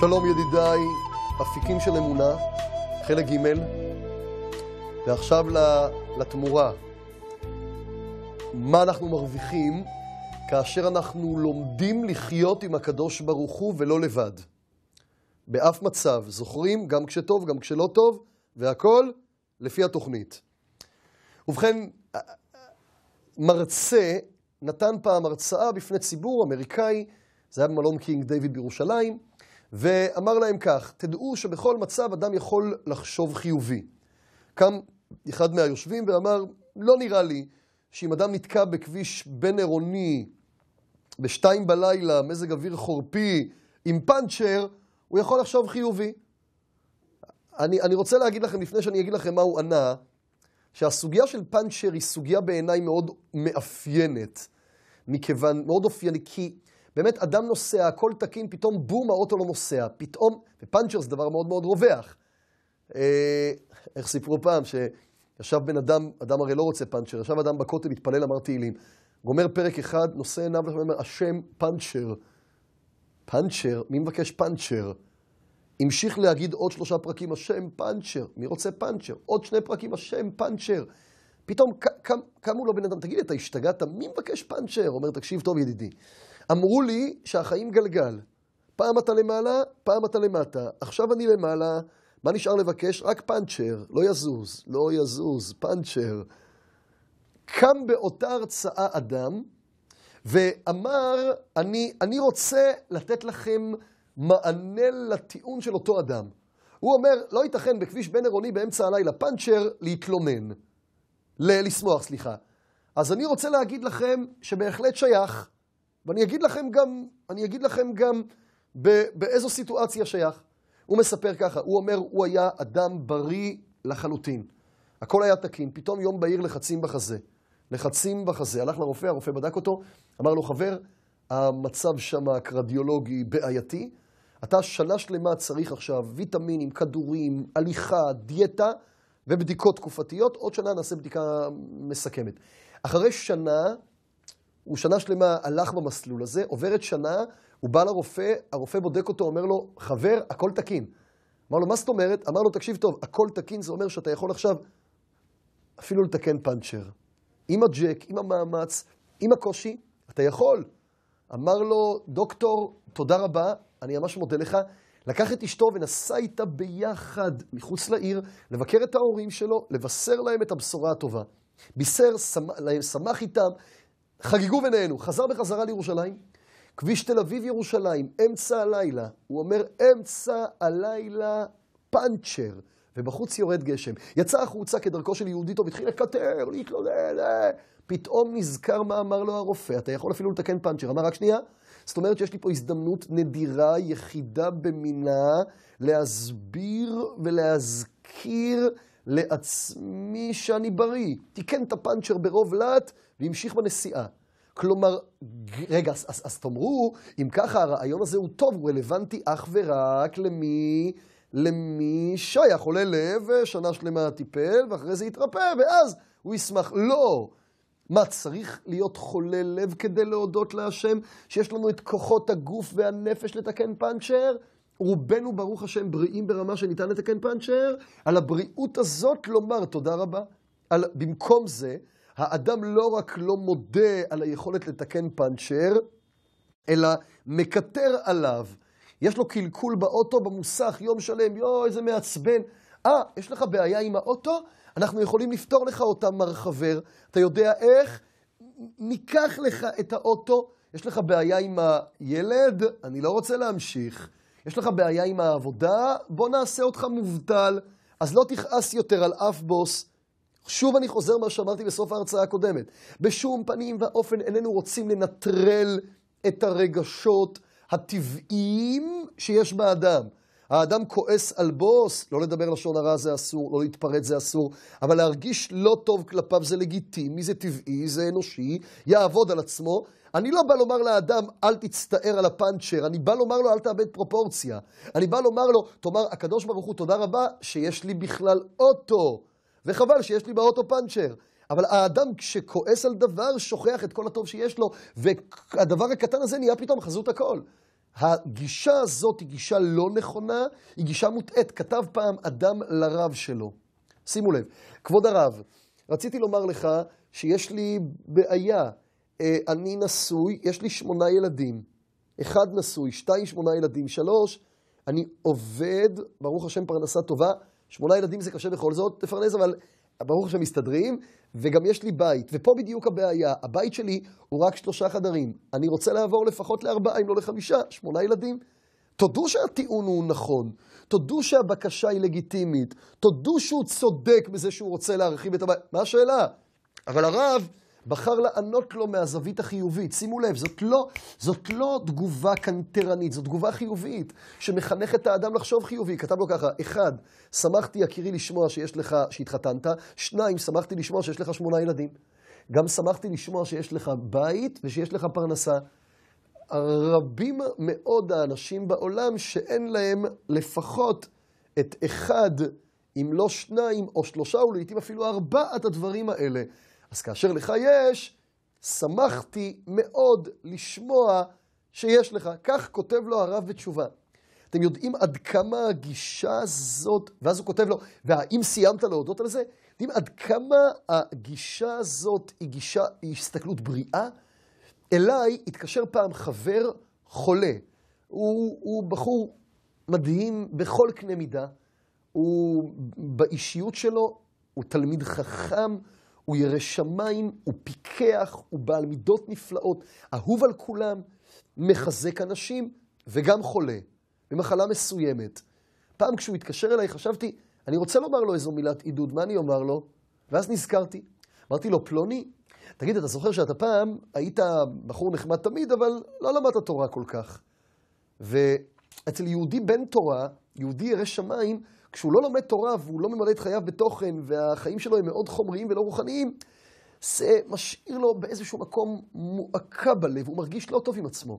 שלום ידידיי, אפיקים של אמונה, חלק ג', ועכשיו לתמורה. מה אנחנו מרוויחים כאשר אנחנו לומדים לחיות עם הקדוש ברוך הוא ולא לבד. באף מצב, זוכרים? גם כשטוב, גם כשלא טוב, והכל לפי התוכנית. ובכן, מרצה נתן פעם הרצאה בפני ציבור אמריקאי, זה היה במלון קינג דיוויד בירושלים, ואמר להם כך, תדעו שבכל מצב אדם יכול לחשוב חיובי. קם אחד מהיושבים ואמר, לא נראה לי שאם אדם נתקע בכביש בין עירוני בשתיים בלילה, מזג אוויר חורפי, עם פאנצ'ר, הוא יכול לחשוב חיובי. אני, אני רוצה להגיד לכם, לפני שאני אגיד לכם מה הוא ענה, שהסוגיה של פאנצ'ר היא סוגיה בעיניי מאוד מאפיינת, מכיוון, מאוד אופיינית, כי באמת אדם נוסע, הכל תקין, פתאום בום, האוטו לא נוסע. פתאום, ופאנצ'ר זה דבר מאוד מאוד רווח. אה, איך סיפרו פעם, שישב בן אדם, אדם הרי לא רוצה פאנצ'ר, ישב אדם בכותל, התפלל, אמר תהילים. גומר פרק אחד, נושא עיניו ואומר, השם פאנצ'ר. פאנצ'ר? מי מבקש פאנצ'ר? המשיך להגיד עוד שלושה פרקים, השם פאנצ'ר. מי רוצה פאנצ'ר? עוד שני פרקים, השם פאנצ'ר. פתאום קמו לו בן אדם, תגיד לי, אתה השתגעת? מי מבקש פאנצ'ר? אומר, תקשיב טוב, ידידי. אמרו לי שהחיים גלגל. פעם אתה למעלה, פעם אתה למטה. עכשיו אני למעלה, מה נשאר לבקש? רק פאנצ'ר, לא יזוז, לא יזוז, פאנצ'ר. קם באותה הרצאה אדם ואמר, אני, אני רוצה לתת לכם מענה לטיעון של אותו אדם. הוא אומר, לא ייתכן בכביש בין עירוני באמצע הלילה פאנצ'ר להתלונן, ל- לשמוח, סליחה. אז אני רוצה להגיד לכם שבהחלט שייך. ואני אגיד לכם גם, אני אגיד לכם גם באיזו סיטואציה שייך. הוא מספר ככה, הוא אומר, הוא היה אדם בריא לחלוטין. הכל היה תקין, פתאום יום בהיר לחצים בחזה. לחצים בחזה. הלך לרופא, הרופא בדק אותו, אמר לו, חבר, המצב שם הקרדיולוגי בעייתי, אתה שנה שלמה צריך עכשיו ויטמינים, כדורים, הליכה, דיאטה ובדיקות תקופתיות, עוד שנה נעשה בדיקה מסכמת. אחרי שנה הוא שנה שלמה הלך במסלול הזה, עוברת שנה, הוא בא לרופא, הרופא בודק אותו, אומר לו, חבר, הכל תקין. אמר לו, מה זאת אומרת? אמר לו, תקשיב טוב, הכל תקין זה אומר שאתה יכול עכשיו אפילו לתקן פאנצ'ר. עם הג'ק, עם המאמץ, עם הקושי, אתה יכול. אמר לו, דוקטור, תודה רבה, אני ממש מודה לך. לקח את אשתו ונסע איתה ביחד מחוץ לעיר, לבקר את ההורים שלו, לבשר להם את הבשורה הטובה. בישר, שמח, איתם, חגגו ונהנו. חזר בחזרה לירושלים, כביש תל אביב-ירושלים, אמצע הלילה. הוא אומר, אמצע הלילה פאנצ'ר. ובחוץ יורד גשם. יצא החוצה כדרכו של יהודי טוב, התחיל לקטר, להתלונן. אה. פתאום נזכר מה אמר לו הרופא, אתה יכול אפילו לתקן פאנצ'ר. אמר, רק שנייה, זאת אומרת שיש לי פה הזדמנות נדירה, יחידה במינה, להסביר ולהזכיר לעצמי שאני בריא. תיקן את הפאנצ'ר ברוב להט, והמשיך בנסיעה. כלומר, רגע, אז, אז, אז תאמרו, אם ככה הרעיון הזה הוא טוב, הוא רלוונטי אך ורק למי, למי שהיה חולה לב, שנה שלמה טיפל, ואחרי זה התרפא, ואז הוא ישמח. לא! מה, צריך להיות חולה לב כדי להודות להשם שיש לנו את כוחות הגוף והנפש לתקן פאנצ'ר? רובנו, ברוך השם, בריאים ברמה שניתן לתקן פאנצ'ר. על הבריאות הזאת לומר תודה רבה. על, במקום זה, האדם לא רק לא מודה על היכולת לתקן פאנצ'ר, אלא מקטר עליו. יש לו קלקול באוטו, במוסך, יום שלם, יואו, איזה מעצבן. אה, יש לך בעיה עם האוטו? אנחנו יכולים לפתור לך אותה, מר חבר. אתה יודע איך? ניקח לך את האוטו. יש לך בעיה עם הילד? אני לא רוצה להמשיך. יש לך בעיה עם העבודה? בוא נעשה אותך מובטל. אז לא תכעס יותר על אף בוס. שוב אני חוזר מה שאמרתי בסוף ההרצאה הקודמת. בשום פנים ואופן איננו רוצים לנטרל את הרגשות הטבעיים שיש באדם. האדם כועס על בוס, לא לדבר לשון הרע זה אסור, לא להתפרץ זה אסור, אבל להרגיש לא טוב כלפיו זה לגיטימי, זה טבעי, זה אנושי, יעבוד על עצמו. אני לא בא לומר לאדם, אל תצטער על הפאנצ'ר, אני בא לומר לו, אל תאבד פרופורציה. אני בא לומר לו, תאמר, הקדוש ברוך הוא, תודה רבה שיש לי בכלל אוטו. וחבל שיש לי באוטו פאנצ'ר. אבל האדם כשכועס על דבר, שוכח את כל הטוב שיש לו, והדבר הקטן הזה נהיה פתאום חזות הכל. הגישה הזאת היא גישה לא נכונה, היא גישה מוטעית. כתב פעם אדם לרב שלו. שימו לב, כבוד הרב, רציתי לומר לך שיש לי בעיה. אה, אני נשוי, יש לי שמונה ילדים. אחד נשוי, שתיים שמונה ילדים, שלוש. אני עובד, ברוך השם פרנסה טובה, שמונה ילדים זה קשה בכל זאת, תפרנס, אבל ברור השם מסתדרים, וגם יש לי בית. ופה בדיוק הבעיה, הבית שלי הוא רק שלושה חדרים. אני רוצה לעבור לפחות לארבעה, אם לא לחמישה, שמונה ילדים. תודו שהטיעון הוא נכון, תודו שהבקשה היא לגיטימית, תודו שהוא צודק בזה שהוא רוצה להרחיב את הבית, מה השאלה? אבל הרב... בחר לענות לו מהזווית החיובית. שימו לב, זאת לא, זאת לא תגובה קנטרנית, זאת תגובה חיובית, שמחנך את האדם לחשוב חיובי. כתב לו ככה, אחד, שמחתי יקירי לשמוע שיש לך, שהתחתנת, שניים, שמחתי לשמוע שיש לך שמונה ילדים. גם שמחתי לשמוע שיש לך בית ושיש לך פרנסה. רבים מאוד האנשים בעולם שאין להם לפחות את אחד, אם לא שניים או שלושה, ולעיתים אפילו ארבעת הדברים האלה. אז כאשר לך יש, שמחתי מאוד לשמוע שיש לך. כך כותב לו הרב בתשובה. אתם יודעים עד כמה הגישה הזאת, ואז הוא כותב לו, והאם סיימת להודות על זה? אתם יודעים עד כמה הגישה הזאת היא גישה, היא הסתכלות בריאה? אליי התקשר פעם חבר חולה. הוא, הוא בחור מדהים בכל קנה מידה. הוא, באישיות שלו, הוא תלמיד חכם. הוא ירא שמיים, הוא פיקח, הוא בעל מידות נפלאות, אהוב על כולם, מחזק אנשים וגם חולה במחלה מסוימת. פעם כשהוא התקשר אליי חשבתי, אני רוצה לומר לו איזו מילת עידוד, מה אני אומר לו? ואז נזכרתי. אמרתי לו, פלוני, תגיד, אתה זוכר שאתה פעם היית בחור נחמד תמיד, אבל לא למדת תורה כל כך. ואצל יהודי בן תורה, יהודי ירא שמיים, כשהוא לא לומד תורה והוא לא ממלא את חייו בתוכן, והחיים שלו הם מאוד חומריים ולא רוחניים, זה משאיר לו באיזשהו מקום מועקה בלב, הוא מרגיש לא טוב עם עצמו.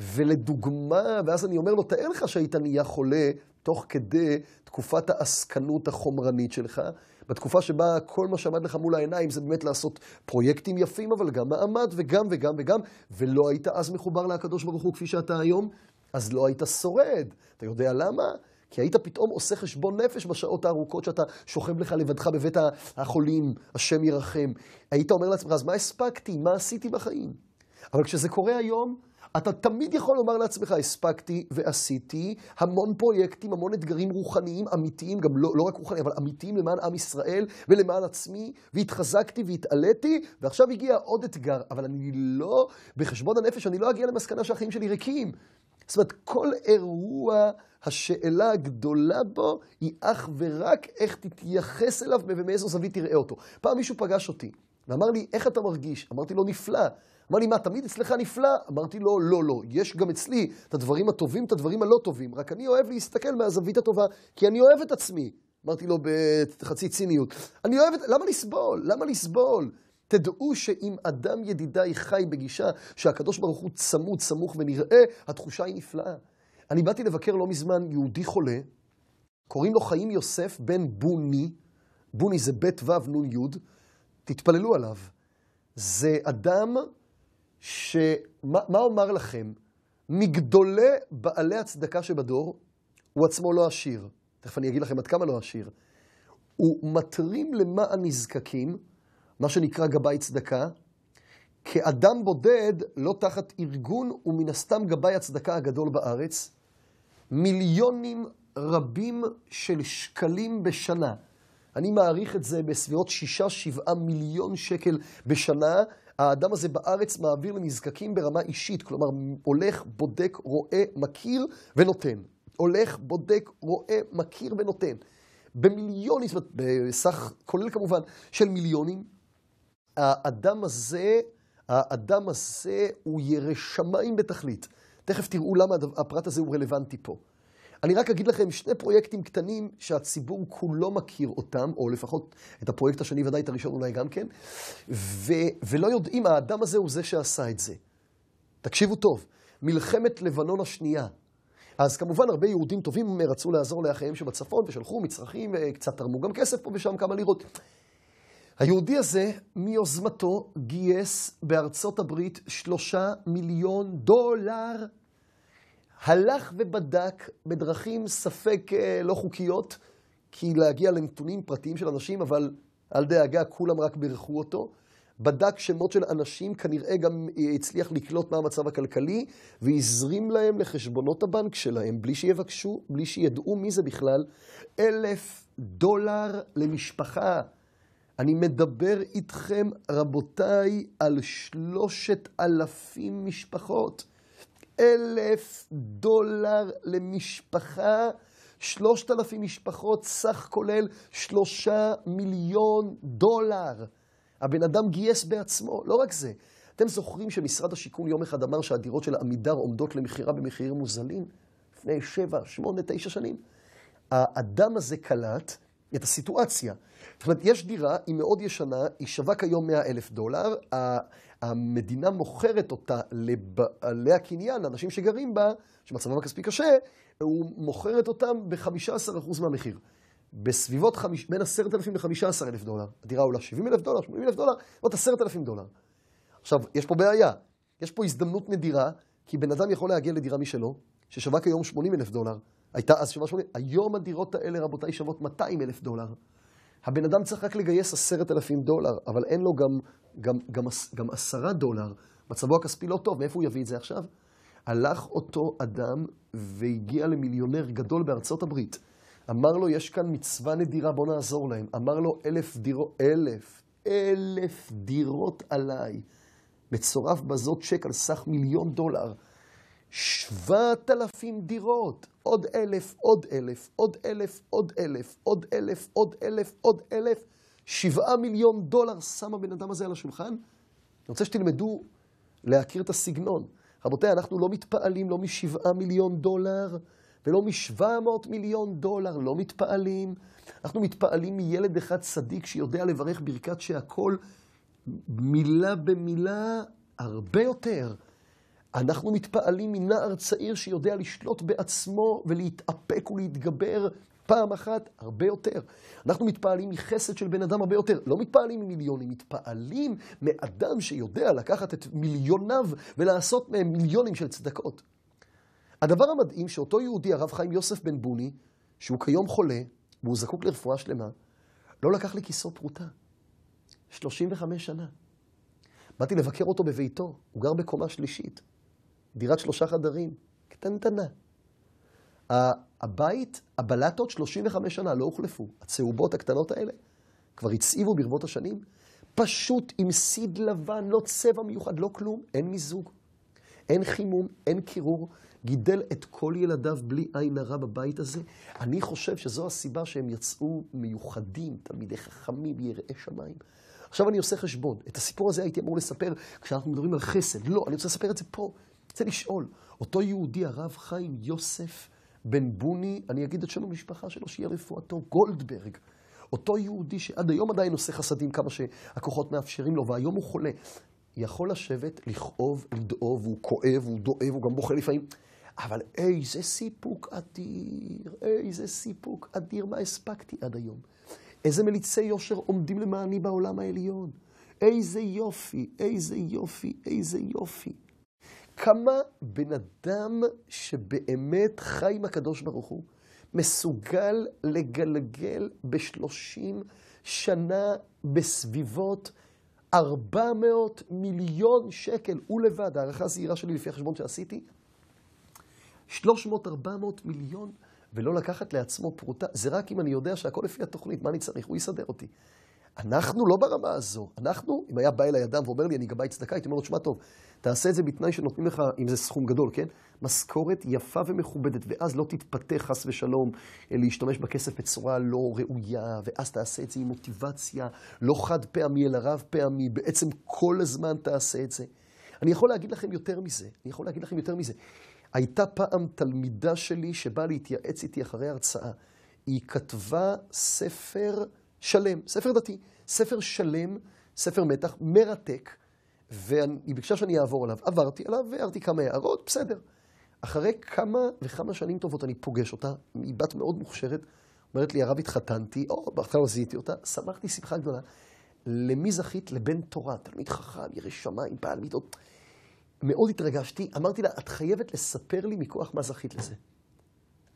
ולדוגמה, ואז אני אומר לו, תאר לך שהיית נהיה חולה תוך כדי תקופת העסקנות החומרנית שלך, בתקופה שבה כל מה שעמד לך מול העיניים זה באמת לעשות פרויקטים יפים, אבל גם מעמד וגם וגם וגם, ולא היית אז מחובר לקדוש ברוך הוא כפי שאתה היום, אז לא היית שורד. אתה יודע למה? כי היית פתאום עושה חשבון נפש בשעות הארוכות שאתה שוכב לך לבדך בבית החולים, השם ירחם. היית אומר לעצמך, אז מה הספקתי? מה עשיתי בחיים? אבל כשזה קורה היום, אתה תמיד יכול לומר לעצמך, הספקתי ועשיתי המון פרויקטים, המון אתגרים רוחניים, אמיתיים, גם לא, לא רק רוחניים, אבל אמיתיים למען עם ישראל ולמען עצמי, והתחזקתי והתעליתי, ועכשיו הגיע עוד אתגר, אבל אני לא, בחשבון הנפש, אני לא אגיע למסקנה שהחיים שלי ריקים. זאת אומרת, כל אירוע, השאלה הגדולה בו היא אך ורק איך תתייחס אליו ומאיזו זווית תראה אותו. פעם מישהו פגש אותי. ואמר לי, איך אתה מרגיש? אמרתי לו, נפלא. אמר לי, מה, תמיד אצלך נפלא? אמרתי לו, לא, לא, יש גם אצלי את הדברים הטובים, את הדברים הלא טובים, רק אני אוהב להסתכל מהזווית הטובה, כי אני אוהב את עצמי. אמרתי לו בחצי ציניות, אני אוהב את... למה לסבול? למה לסבול? תדעו שאם אדם ידידיי חי בגישה שהקדוש ברוך הוא צמוד, סמוך ונראה, התחושה היא נפלאה. אני באתי לבקר לא מזמן יהודי חולה, קוראים לו חיים יוסף בן בוני, בוני זה בית וו נון יוד, תתפללו עליו. זה אדם ש... מה, מה אומר לכם? מגדולי בעלי הצדקה שבדור, הוא עצמו לא עשיר. תכף אני אגיד לכם עד כמה לא עשיר. הוא מתרים למען נזקקים, מה שנקרא גבאי צדקה, כאדם בודד, לא תחת ארגון, ומן הסתם גבאי הצדקה הגדול בארץ, מיליונים רבים של שקלים בשנה. אני מעריך את זה בסביבות 6-7 מיליון שקל בשנה. האדם הזה בארץ מעביר לנזקקים ברמה אישית, כלומר הולך, בודק, רואה, מכיר ונותן. הולך, בודק, רואה, מכיר ונותן. במיליונים, זאת אומרת, בסך, כולל כמובן, של מיליונים, האדם הזה, האדם הזה הוא ירא שמיים בתכלית. תכף תראו למה הפרט הזה הוא רלוונטי פה. אני רק אגיד לכם שני פרויקטים קטנים שהציבור כולו מכיר אותם, או לפחות את הפרויקט השני, ודאי את הראשון אולי גם כן, ו, ולא יודעים, האדם הזה הוא זה שעשה את זה. תקשיבו טוב, מלחמת לבנון השנייה. אז כמובן הרבה יהודים טובים רצו לעזור לאחיהם שבצפון, ושלחו מצרכים, אה, קצת תרמו גם כסף פה ושם, כמה לירות. היהודי הזה, מיוזמתו, גייס בארצות הברית שלושה מיליון דולר הלך ובדק בדרכים ספק אה, לא חוקיות, כי להגיע לנתונים פרטיים של אנשים, אבל אל דאגה, כולם רק בירכו אותו. בדק שמות של אנשים, כנראה גם אה, הצליח לקלוט מה המצב הכלכלי, והזרים להם לחשבונות הבנק שלהם, בלי שיבקשו, בלי שידעו מי זה בכלל, אלף דולר למשפחה. אני מדבר איתכם, רבותיי, על שלושת אלפים משפחות. אלף דולר למשפחה, שלושת אלפים משפחות, סך כולל שלושה מיליון דולר. הבן אדם גייס בעצמו, לא רק זה. אתם זוכרים שמשרד השיכון יום אחד אמר שהדירות של עמידר עומדות למכירה במחירים מוזלים? לפני שבע, שמונה, תשע שנים. האדם הזה קלט את הסיטואציה. זאת אומרת, יש דירה, היא מאוד ישנה, היא שווה כיום 100 אלף דולר, המדינה מוכרת אותה לבעלי הקניין, לאנשים שגרים בה, שמצבם הכספי קשה, הוא מוכרת אותם ב-15% מהמחיר. בסביבות חמיש, בין 10,000 ל-15,000 דולר. הדירה עולה 70 אלף דולר, 80 אלף דולר, זאת 10,000 דולר. עכשיו, יש פה בעיה. יש פה הזדמנות נדירה, כי בן אדם יכול להגיע לדירה משלו, ששווה כיום 80 אלף דולר. הייתה אז 780. היום הדירות האלה, רבותיי, שוות 200 אלף דולר. הבן אדם צריך רק לגייס עשרת אלפים דולר, אבל אין לו גם, גם, גם, גם עשרה דולר. מצבו הכספי לא טוב, מאיפה הוא יביא את זה עכשיו? הלך אותו אדם והגיע למיליונר גדול בארצות הברית. אמר לו, יש כאן מצווה נדירה, בוא נעזור להם. אמר לו, אלף דירות, אלף, אלף דירות עליי. מצורף בזאת צ'ק על סך מיליון דולר. שבעת אלפים דירות, עוד אלף, עוד אלף, עוד אלף, עוד אלף, עוד אלף, עוד אלף, עוד אלף, שבעה מיליון דולר שם הבן אדם הזה על השולחן. אני רוצה שתלמדו להכיר את הסגנון. רבותיי, אנחנו לא מתפעלים לא משבעה מיליון דולר ולא משבע מאות מיליון דולר, לא מתפעלים. אנחנו מתפעלים מילד אחד צדיק שיודע לברך ברכת שהכל מילה במילה הרבה יותר. אנחנו מתפעלים מנער צעיר שיודע לשלוט בעצמו ולהתאפק ולהתגבר פעם אחת הרבה יותר. אנחנו מתפעלים מחסד של בן אדם הרבה יותר. לא מתפעלים ממיליונים, מתפעלים מאדם שיודע לקחת את מיליוניו ולעשות מהם מיליונים של צדקות. הדבר המדהים שאותו יהודי, הרב חיים יוסף בן בוני, שהוא כיום חולה והוא זקוק לרפואה שלמה, לא לקח לכיסו פרוטה. 35 שנה. באתי לבקר אותו בביתו, הוא גר בקומה שלישית. דירת שלושה חדרים, קטנטנה. הבית, הבלטות 35 שנה לא הוחלפו. הצהובות הקטנות האלה כבר הצעיבו ברבות השנים, פשוט עם סיד לבן, לא צבע מיוחד, לא כלום, אין מיזוג, אין חימום, אין קירור, גידל את כל ילדיו בלי עין הרע בבית הזה. אני חושב שזו הסיבה שהם יצאו מיוחדים, תלמידי חכמים, יראי שמיים. עכשיו אני עושה חשבון. את הסיפור הזה הייתי אמור לספר כשאנחנו מדברים על חסד. לא, אני רוצה לספר את זה פה. רוצה לשאול, אותו יהודי הרב חיים יוסף בן בוני, אני אגיד את שם המשפחה שלו, שיהיה רפואתו, גולדברג. אותו יהודי שעד היום עדיין עושה חסדים כמה שהכוחות מאפשרים לו, והיום הוא חולה, יכול לשבת, לכאוב, לדאוב, הוא כואב, הוא דואב, הוא גם בוכה לפעמים. אבל איזה סיפוק אדיר, איזה סיפוק אדיר, מה הספקתי עד היום? איזה מליצי יושר עומדים למעני בעולם העליון? איזה יופי, איזה יופי, איזה יופי. כמה בן אדם שבאמת חי עם הקדוש ברוך הוא, מסוגל לגלגל בשלושים שנה בסביבות 400 מיליון שקל, הוא לבד, הערכה זהירה שלי לפי החשבון שעשיתי, 300-400 מיליון, ולא לקחת לעצמו פרוטה, זה רק אם אני יודע שהכל לפי התוכנית, מה אני צריך? הוא יסדר אותי. אנחנו לא ברמה הזו. אנחנו, אם היה בא אליי אדם ואומר לי, אני גבאי צדקה, הייתי אומר לו, תשמע טוב, תעשה את זה בתנאי שנותנים לך, אם זה סכום גדול, כן? משכורת יפה ומכובדת, ואז לא תתפתה חס ושלום אה, להשתמש בכסף בצורה לא ראויה, ואז תעשה את זה עם מוטיבציה, לא חד פעמי אלא רב פעמי, בעצם כל הזמן תעשה את זה. אני יכול להגיד לכם יותר מזה, אני יכול להגיד לכם יותר מזה. הייתה פעם תלמידה שלי שבאה להתייעץ איתי אחרי הרצאה. היא כתבה ספר... שלם, ספר דתי, ספר שלם, ספר מתח, מרתק, והיא ביקשה שאני אעבור עליו. עברתי עליו והערתי כמה הערות, בסדר. אחרי כמה וכמה שנים טובות אני פוגש אותה, היא בת מאוד מוכשרת, אומרת לי, הרב התחתנתי, או, בהתחלה לא זיהיתי אותה, שמחתי שמחה גדולה. למי זכית? לבן תורה, תלמיד חכם, ירא שמיים, בעל מידות. מאוד התרגשתי, אמרתי לה, את חייבת לספר לי מכוח מה זכית לזה.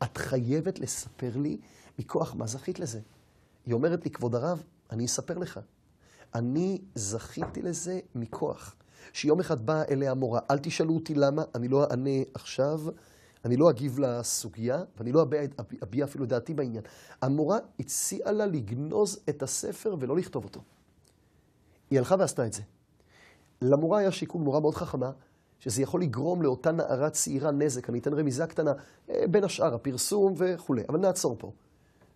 את חייבת לספר לי מכוח מה זכית לזה. היא אומרת לי, כבוד הרב, אני אספר לך. אני זכיתי לזה מכוח. שיום אחד באה אליה המורה, אל תשאלו אותי למה, אני לא אענה עכשיו, אני לא אגיב לסוגיה, ואני לא אביע, אביע אפילו דעתי בעניין. המורה הציעה לה לגנוז את הספר ולא לכתוב אותו. היא הלכה ועשתה את זה. למורה היה שיקול, מורה מאוד חכמה, שזה יכול לגרום לאותה נערה צעירה נזק. אני אתן רמיזה קטנה, אה, בין השאר, הפרסום וכולי. אבל נעצור פה.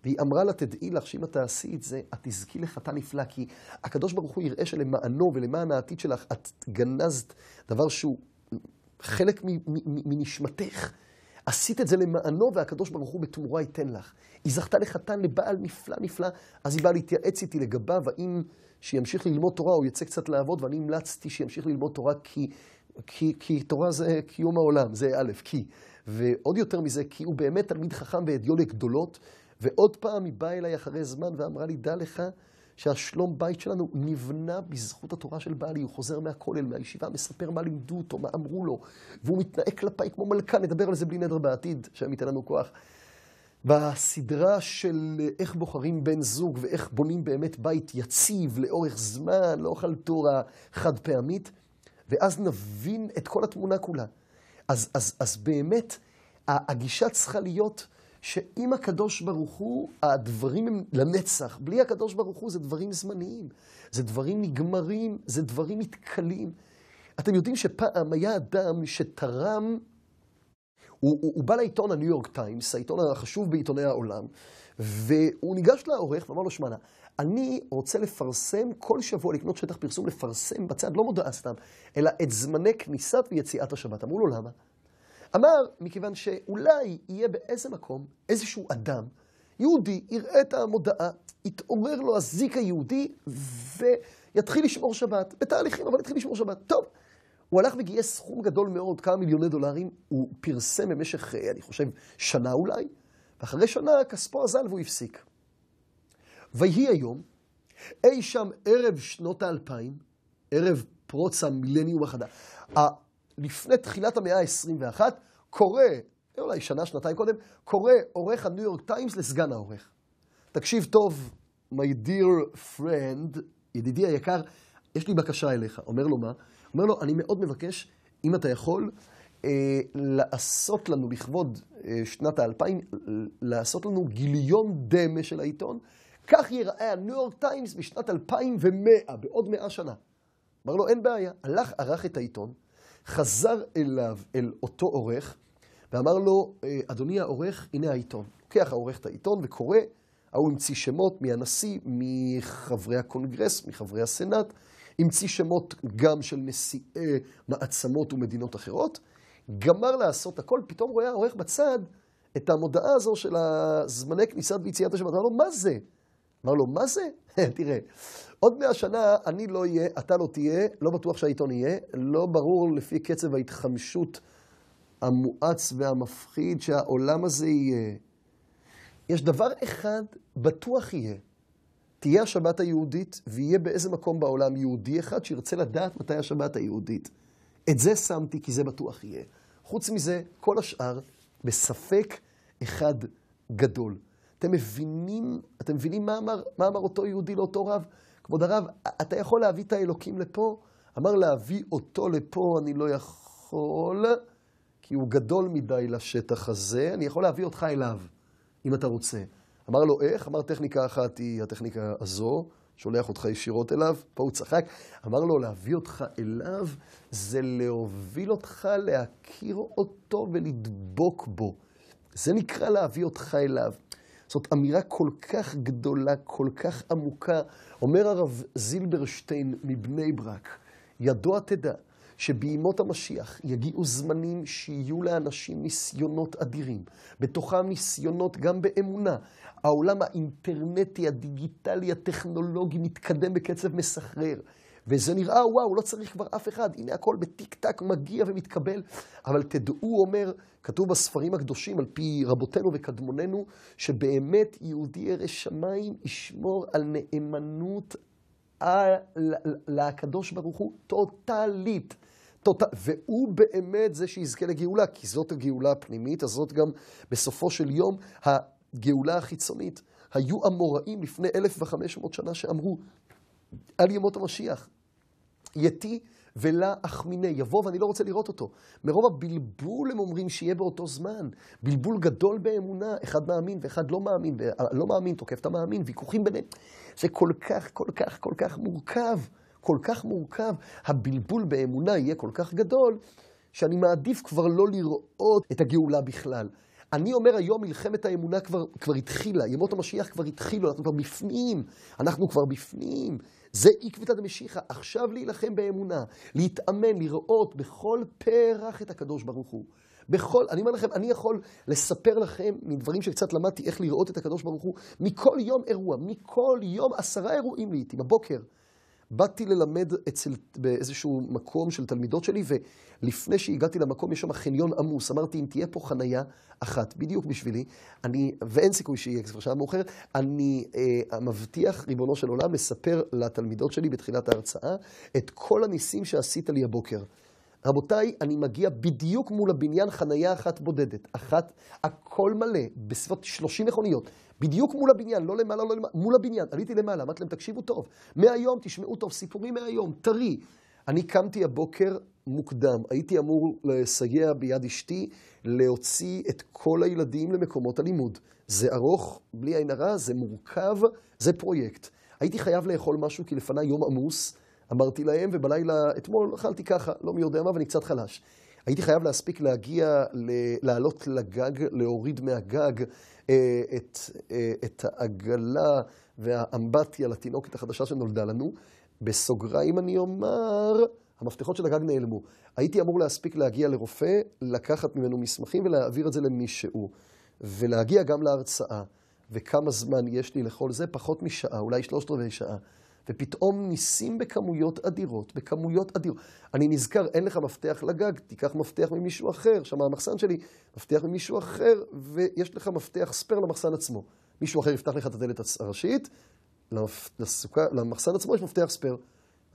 והיא אמרה לה, תדעי לך שאם את תעשי את זה, את תזכי לחטא נפלא, כי הקדוש ברוך הוא יראה שלמענו ולמען העתיד שלך, את גנזת דבר שהוא חלק מנשמתך. עשית את זה למענו, והקדוש ברוך הוא בתמורה ייתן לך. היא זכתה לחתן, לבעל נפלא נפלא, אז היא באה להתייעץ איתי לגביו, האם שימשיך ללמוד תורה או יצא קצת לעבוד, ואני המלצתי שימשיך ללמוד תורה כי, כי, כי תורה זה קיום העולם, זה א', כי. ועוד יותר מזה, כי הוא באמת תלמיד חכם והדיו גדולות, ועוד פעם היא באה אליי אחרי זמן ואמרה לי, דע לך שהשלום בית שלנו נבנה בזכות התורה של בעלי. הוא חוזר מהכולל, מהישיבה, מספר מה לימדו אותו, מה אמרו לו, והוא מתנהג כלפיי כמו מלכה, נדבר על זה בלי נדר בעתיד, שהם ייתן לנו כוח. בסדרה של איך בוחרים בן זוג ואיך בונים באמת בית יציב לאורך זמן, לא על תורה חד פעמית, ואז נבין את כל התמונה כולה. אז, אז, אז באמת, הגישה צריכה להיות שעם הקדוש ברוך הוא, הדברים הם לנצח. בלי הקדוש ברוך הוא זה דברים זמניים, זה דברים נגמרים, זה דברים מתכלים. אתם יודעים שפעם היה אדם שתרם, הוא, הוא, הוא בא לעיתון הניו יורק טיימס, העיתון החשוב בעיתוני העולם, והוא ניגש לעורך ואמר לו, שמענה, אני רוצה לפרסם כל שבוע, לקנות שטח פרסום, לפרסם בצד, לא מודעה סתם, אלא את זמני כניסת ויציאת השבת. אמרו לו, למה? אמר, מכיוון שאולי יהיה באיזה מקום איזשהו אדם, יהודי, יראה את המודעה, יתעורר לו הזיק היהודי ויתחיל לשמור שבת. בתהליכים, אבל יתחיל לשמור שבת. טוב, הוא הלך וגייס סכום גדול מאוד, כמה מיליוני דולרים, הוא פרסם במשך, אה, אני חושב, שנה אולי, ואחרי שנה כספו אזל והוא הפסיק. ויהי היום, אי שם ערב שנות האלפיים, ערב פרוץ המילניום החדש. לפני תחילת המאה ה-21, קורא, אולי שנה, שנתיים קודם, קורא עורך הניו יורק טיימס לסגן העורך. תקשיב טוב, my dear friend, ידידי היקר, יש לי בקשה אליך. אומר לו מה? אומר לו, אני מאוד מבקש, אם אתה יכול, אה, לעשות לנו, לכבוד אה, שנת האלפיים, לעשות לנו גיליון דמה של העיתון. כך ייראה הניו יורק טיימס בשנת 2100, בעוד מאה שנה. אמר לו, אין בעיה. הלך, ערך את העיתון. חזר אליו, אל אותו עורך, ואמר לו, אה, אדוני העורך, הנה העיתון. לוקח העורך את העיתון וקורא, ההוא המציא שמות מהנשיא, מחברי הקונגרס, מחברי הסנאט, המציא שמות גם של נשיאי מעצמות ומדינות אחרות, גמר לעשות הכל, פתאום רואה העורך בצד את המודעה הזו של הזמני כניסת ויציאת השבת, אמר לו, מה זה? אמר לו, מה זה? תראה, עוד מאה שנה אני לא אהיה, אתה לא תהיה, לא בטוח שהעיתון יהיה, לא ברור לפי קצב ההתחמשות המואץ והמפחיד שהעולם הזה יהיה. יש דבר אחד בטוח יהיה, תהיה השבת היהודית, ויהיה באיזה מקום בעולם יהודי אחד שירצה לדעת מתי השבת היהודית. את זה שמתי כי זה בטוח יהיה. חוץ מזה, כל השאר בספק אחד גדול. אתם מבינים, אתם מבינים מה אמר, מה אמר אותו יהודי לאותו רב? כבוד הרב, אתה יכול להביא את האלוקים לפה? אמר להביא אותו לפה אני לא יכול, כי הוא גדול מדי לשטח הזה, אני יכול להביא אותך אליו, אם אתה רוצה. אמר לו, איך? אמר, טכניקה אחת היא הטכניקה הזו, שולח אותך ישירות אליו, פה הוא צחק. אמר לו, להביא אותך אליו זה להוביל אותך להכיר אותו ולדבוק בו. זה נקרא להביא אותך אליו. זאת אמירה כל כך גדולה, כל כך עמוקה. אומר הרב זילברשטיין מבני ברק, ידוע תדע שבימות המשיח יגיעו זמנים שיהיו לאנשים ניסיונות אדירים. בתוכם ניסיונות גם באמונה. העולם האינטרנטי, הדיגיטלי, הטכנולוגי מתקדם בקצב מסחרר. וזה נראה, וואו, לא צריך כבר אף אחד, הנה הכל בטיק טק מגיע ומתקבל. אבל תדעו, אומר, כתוב בספרים הקדושים, על פי רבותינו וקדמוננו, שבאמת יהודי ירא שמיים ישמור על נאמנות לקדוש ברוך הוא טוטאלית. טוטל, והוא באמת זה שיזכה לגאולה, כי זאת הגאולה הפנימית, אז זאת גם בסופו של יום הגאולה החיצונית. היו אמוראים לפני 1,500 שנה שאמרו, על ימות המשיח, יתי ולה אחמיני, יבוא ואני לא רוצה לראות אותו. מרוב הבלבול הם אומרים שיהיה באותו זמן. בלבול גדול באמונה, אחד מאמין ואחד לא מאמין, לא מאמין תוקף את המאמין, ויכוחים ביניהם. זה כל כך, כל כך, כל כך מורכב, כל כך מורכב. הבלבול באמונה יהיה כל כך גדול, שאני מעדיף כבר לא לראות את הגאולה בכלל. אני אומר היום, מלחמת האמונה כבר, כבר התחילה, ימות המשיח כבר התחילו, אנחנו כבר בפנים, אנחנו כבר בפנים. זה עקבתא דמשיחא, עכשיו להילחם באמונה, להתאמן, לראות בכל פרח את הקדוש ברוך הוא. בכל, אני אומר לכם, אני יכול לספר לכם מדברים שקצת למדתי איך לראות את הקדוש ברוך הוא, מכל יום אירוע, מכל יום עשרה אירועים לעיתים, בבוקר. באתי ללמד אצל, באיזשהו מקום של תלמידות שלי, ולפני שהגעתי למקום יש שם חניון עמוס. אמרתי, אם תהיה פה חנייה אחת, בדיוק בשבילי, אני, ואין סיכוי שיהיה כבר שעה מאוחרת, אני אה, מבטיח, ריבונו של עולם, מספר לתלמידות שלי בתחילת ההרצאה את כל הניסים שעשית לי הבוקר. רבותיי, אני מגיע בדיוק מול הבניין חנייה אחת בודדת. אחת, הכל מלא, בסביבות 30 מכוניות. בדיוק מול הבניין, לא למעלה, לא למעלה, מול הבניין. עליתי למעלה, אמרתי להם, תקשיבו טוב. מהיום, תשמעו טוב, סיפורים מהיום, טרי. אני קמתי הבוקר מוקדם. הייתי אמור לסייע ביד אשתי להוציא את כל הילדים למקומות הלימוד. זה ארוך, בלי עין הרע, זה מורכב, זה פרויקט. הייתי חייב לאכול משהו כי לפניי יום עמוס. אמרתי להם, ובלילה אתמול אכלתי ככה, לא מי יודע מה, ואני קצת חלש. הייתי חייב להספיק להגיע, לעלות לגג, להוריד מהגג אה, את, אה, את העגלה והאמבטיה לתינוקת החדשה שנולדה לנו. בסוגריים אני אומר, המפתחות של הגג נעלמו. הייתי אמור להספיק להגיע לרופא, לקחת ממנו מסמכים ולהעביר את זה למישהו, ולהגיע גם להרצאה. וכמה זמן יש לי לכל זה? פחות משעה, אולי שלושת רבעי שעה. ופתאום ניסים בכמויות אדירות, בכמויות אדירות. אני נזכר, אין לך מפתח לגג, תיקח מפתח ממישהו אחר, שם המחסן שלי, מפתח ממישהו אחר, ויש לך מפתח ספייר למחסן עצמו. מישהו אחר יפתח לך את הדלת הראשית, לסוכה, למחסן עצמו יש מפתח ספייר.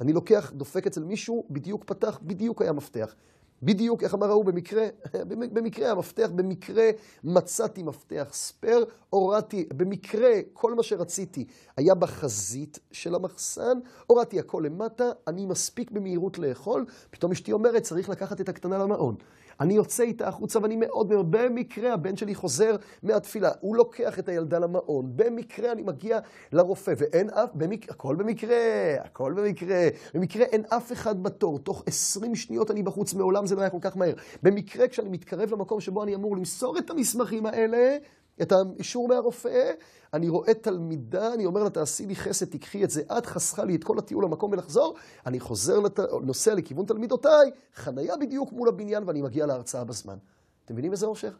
אני לוקח, דופק אצל מישהו, בדיוק פתח, בדיוק היה מפתח. בדיוק, איך אמר ההוא, במקרה, במקרה המפתח, במקרה מצאתי מפתח ספייר, הורדתי, במקרה כל מה שרציתי היה בחזית של המחסן, הורדתי הכל למטה, אני מספיק במהירות לאכול, פתאום אשתי אומרת, צריך לקחת את הקטנה למעון. אני יוצא איתה החוצה ואני מאוד, מאוד, במקרה הבן שלי חוזר מהתפילה, הוא לוקח את הילדה למעון, במקרה אני מגיע לרופא, ואין אף, במק... הכל במקרה, הכל במקרה, במקרה אין אף אחד בתור, תוך 20 שניות אני בחוץ, מעולם זה לא היה כל כך מהר. במקרה כשאני מתקרב למקום שבו אני אמור למסור את המסמכים האלה, את האישור מהרופא, אני רואה תלמידה, אני אומר לה, תעשי לי חסד, תיקחי את זה את, חסכה לי את כל הטיול למקום ולחזור, אני חוזר, לת... נוסע לכיוון תלמידותיי, חניה בדיוק מול הבניין, ואני מגיע להרצאה בזמן. אתם מבינים איזה אושר?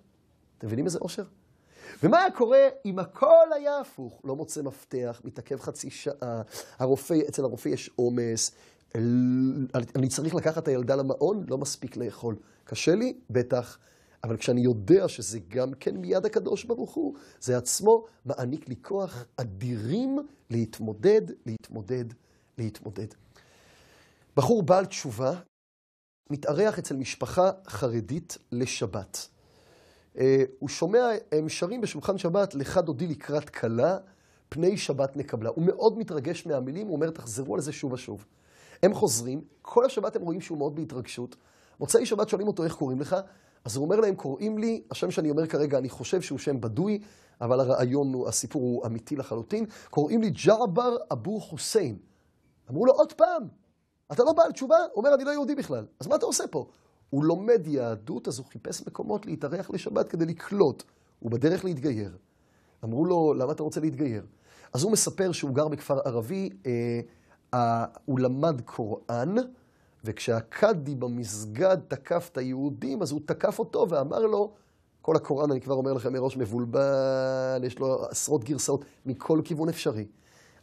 אתם מבינים איזה אושר? ומה היה קורה אם הכל היה הפוך? לא מוצא מפתח, מתעכב חצי שעה, הרופא, אצל הרופא יש עומס, אני צריך לקחת את הילדה למעון, לא מספיק לאכול. קשה לי? בטח. אבל כשאני יודע שזה גם כן מיד הקדוש ברוך הוא, זה עצמו מעניק לי כוח אדירים להתמודד, להתמודד, להתמודד. בחור בעל תשובה מתארח אצל משפחה חרדית לשבת. אה, הוא שומע, הם שרים בשולחן שבת, לך דודי לקראת כלה, פני שבת נקבלה. הוא מאוד מתרגש מהמילים, הוא אומר, תחזרו על זה שוב ושוב. הם חוזרים, כל השבת הם רואים שהוא מאוד בהתרגשות. מוצאי שבת שואלים אותו איך קוראים לך, אז הוא אומר להם, קוראים לי, השם שאני אומר כרגע, אני חושב שהוא שם בדוי, אבל הרעיון, הסיפור הוא אמיתי לחלוטין, קוראים לי ג'עבר אבו חוסיין. אמרו לו, עוד פעם, אתה לא בעל תשובה? הוא אומר, אני לא יהודי בכלל, אז מה אתה עושה פה? הוא לומד יהדות, אז הוא חיפש מקומות להתארח לשבת כדי לקלוט. הוא בדרך להתגייר. אמרו לו, למה אתה רוצה להתגייר? אז הוא מספר שהוא גר בכפר ערבי, אה, אה, הוא למד קוראן, וכשהקאדי במסגד תקף את היהודים, אז הוא תקף אותו ואמר לו, כל הקוראן, אני כבר אומר לכם מראש, מבולבל, יש לו עשרות גרסאות מכל כיוון אפשרי.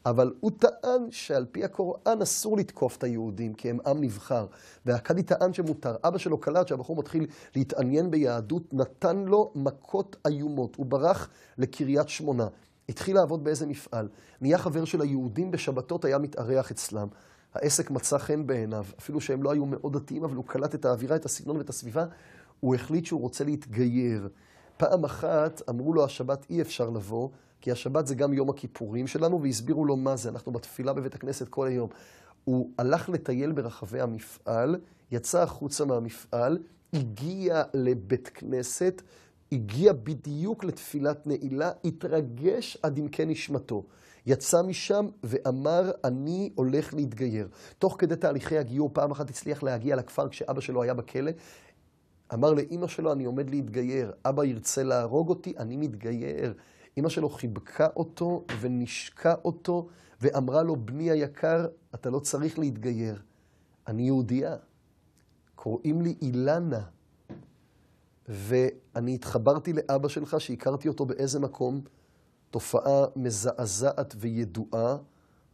אבל הוא טען שעל פי הקוראן אסור לתקוף את היהודים, כי הם עם נבחר. והקאדי טען שמותר. אבא שלו קלט שהבחור מתחיל להתעניין ביהדות, נתן לו מכות איומות. הוא ברח לקריית שמונה. התחיל לעבוד באיזה מפעל. נהיה חבר של היהודים בשבתות, היה מתארח אצלם. העסק מצא חן בעיניו, אפילו שהם לא היו מאוד דתיים, אבל הוא קלט את האווירה, את הסגנון ואת הסביבה, הוא החליט שהוא רוצה להתגייר. פעם אחת אמרו לו השבת אי אפשר לבוא, כי השבת זה גם יום הכיפורים שלנו, והסבירו לו מה זה, אנחנו בתפילה בבית הכנסת כל היום. הוא הלך לטייל ברחבי המפעל, יצא החוצה מהמפעל, הגיע לבית כנסת, הגיע בדיוק לתפילת נעילה, התרגש עד עמקי נשמתו. יצא משם ואמר, אני הולך להתגייר. תוך כדי תהליכי הגיור, פעם אחת הצליח להגיע לכפר כשאבא שלו היה בכלא. אמר לאימא שלו, אני עומד להתגייר, אבא ירצה להרוג אותי, אני מתגייר. אימא שלו חיבקה אותו ונשקה אותו ואמרה לו, בני היקר, אתה לא צריך להתגייר, אני יהודייה. קוראים לי אילנה, ואני התחברתי לאבא שלך, שהכרתי אותו באיזה מקום, תופעה מזעזעת וידועה,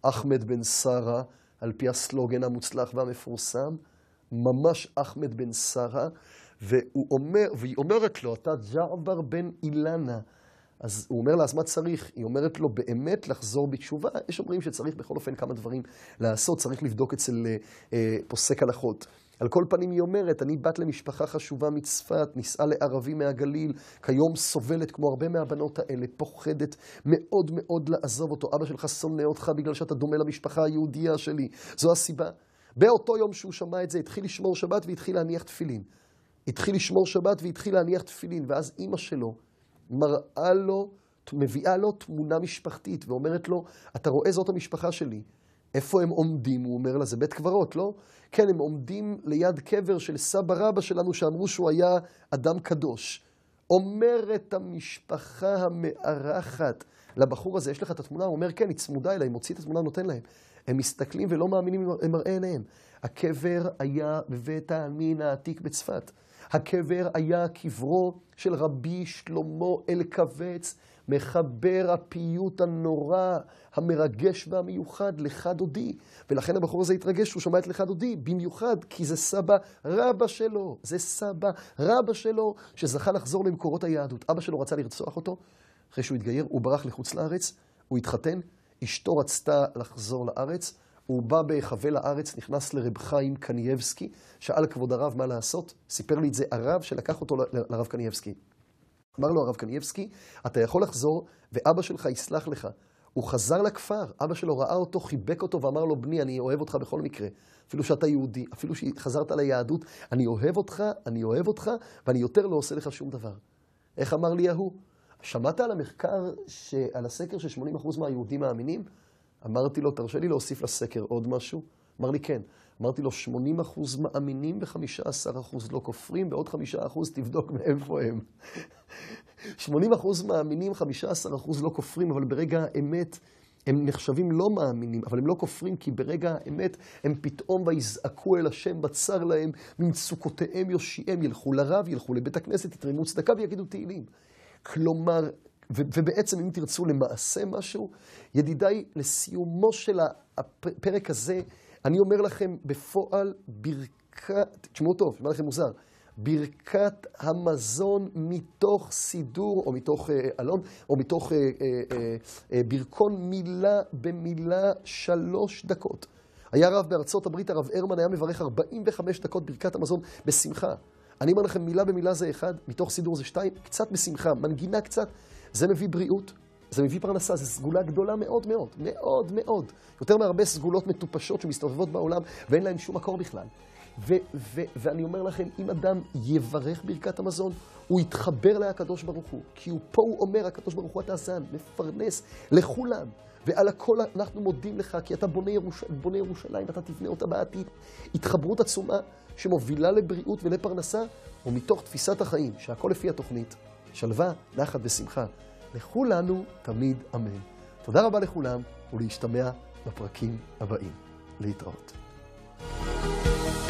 אחמד בן שרה, על פי הסלוגן המוצלח והמפורסם, ממש אחמד בן שרה, והוא אומר, והיא אומרת לו, אתה ג'עבר בן אילנה. אז הוא אומר לה, אז מה צריך? היא אומרת לו, באמת לחזור בתשובה? יש אומרים שצריך בכל אופן כמה דברים לעשות, צריך לבדוק אצל אה, אה פוסק הלכות. על כל פנים היא אומרת, אני בת למשפחה חשובה מצפת, נישאה לערבי מהגליל, כיום סובלת כמו הרבה מהבנות האלה, פוחדת מאוד מאוד לעזוב אותו. אבא שלך שונא אותך בגלל שאתה דומה למשפחה היהודייה שלי. זו הסיבה. באותו יום שהוא שמע את זה, התחיל לשמור שבת והתחיל להניח תפילין. התחיל לשמור שבת והתחיל להניח תפילין, ואז אימא שלו מראה לו, מביאה לו תמונה משפחתית ואומרת לו, אתה רואה זאת המשפחה שלי. איפה הם עומדים? הוא אומר לה, זה בית קברות, לא? כן, הם עומדים ליד קבר של סבא רבא שלנו שאמרו שהוא היה אדם קדוש. אומרת המשפחה המארחת לבחור הזה, יש לך את התמונה? הוא אומר, כן, היא צמודה אליי, מוציא את התמונה, נותן להם. הם מסתכלים ולא מאמינים למראה עיניהם. הקבר היה בבית העלמין העתיק בצפת. הקבר היה קברו של רבי שלמה אלקבץ, מחבר הפיוט הנורא, המרגש והמיוחד, לך דודי. ולכן הבחור הזה התרגש שהוא שמע את לך דודי, במיוחד כי זה סבא רבא שלו, זה סבא רבא שלו, שזכה לחזור למקורות היהדות. אבא שלו רצה לרצוח אותו, אחרי שהוא התגייר, הוא ברח לחוץ לארץ, הוא התחתן, אשתו רצתה לחזור לארץ, הוא בא בהיחווה לארץ, נכנס לרב חיים קנייבסקי, שאל כבוד הרב מה לעשות, סיפר לי את זה הרב שלקח אותו לרב קנייבסקי. אמר לו הרב קנייבסקי, אתה יכול לחזור ואבא שלך יסלח לך. הוא חזר לכפר, אבא שלו ראה אותו, חיבק אותו ואמר לו, בני, אני אוהב אותך בכל מקרה. אפילו שאתה יהודי, אפילו שחזרת ליהדות, אני אוהב אותך, אני אוהב אותך, ואני יותר לא עושה לך שום דבר. איך אמר לי ההוא? שמעת על המחקר, ש... על הסקר ש-80% מהיהודים מאמינים? אמרתי לו, תרשה לי להוסיף לסקר עוד משהו? אמר לי, כן. אמרתי לו, 80% מאמינים ו-15% לא כופרים, ועוד 5% תבדוק מאיפה הם. 80% מאמינים, 15% לא כופרים, אבל ברגע האמת הם נחשבים לא מאמינים, אבל הם לא כופרים כי ברגע האמת הם פתאום ויזעקו אל השם, בצר להם, ממצוקותיהם יושיעם, ילכו לרב, ילכו לבית הכנסת, יתרמו צדקה ויגידו תהילים. כלומר, ו- ובעצם אם תרצו למעשה משהו, ידידיי, לסיומו של הפרק הזה, אני אומר לכם בפועל ברכת, תשמעו טוב, נשמע לכם מוזר, ברכת המזון מתוך סידור, או מתוך אה, אלון, או מתוך אה, אה, אה, אה ברכון מילה במילה שלוש דקות. היה רב בארצות הברית, הרב הרמן היה מברך 45 דקות ברכת המזון בשמחה. אני אומר לכם, מילה במילה זה אחד, מתוך סידור זה שתיים, קצת בשמחה, מנגינה קצת, זה מביא בריאות, זה מביא פרנסה, זו סגולה גדולה מאוד מאוד, מאוד מאוד. יותר מהרבה סגולות מטופשות שמסתובבות בעולם ואין להן שום מקור בכלל. ו- ו- ואני אומר לכם, אם אדם יברך ברכת המזון, הוא יתחבר להקדוש ברוך הוא. כי הוא פה הוא אומר, הקדוש ברוך הוא אתה זן, מפרנס לכולם. ועל הכל אנחנו מודים לך, כי אתה בונה, ירוש... בונה ירושלים, אתה תבנה אותה בעתיד. התחברות עצומה שמובילה לבריאות ולפרנסה, ומתוך תפיסת החיים, שהכל לפי התוכנית, שלווה, נחת ושמחה. לכולנו תמיד אמן. תודה רבה לכולם, ולהשתמע בפרקים הבאים. להתראות. thank you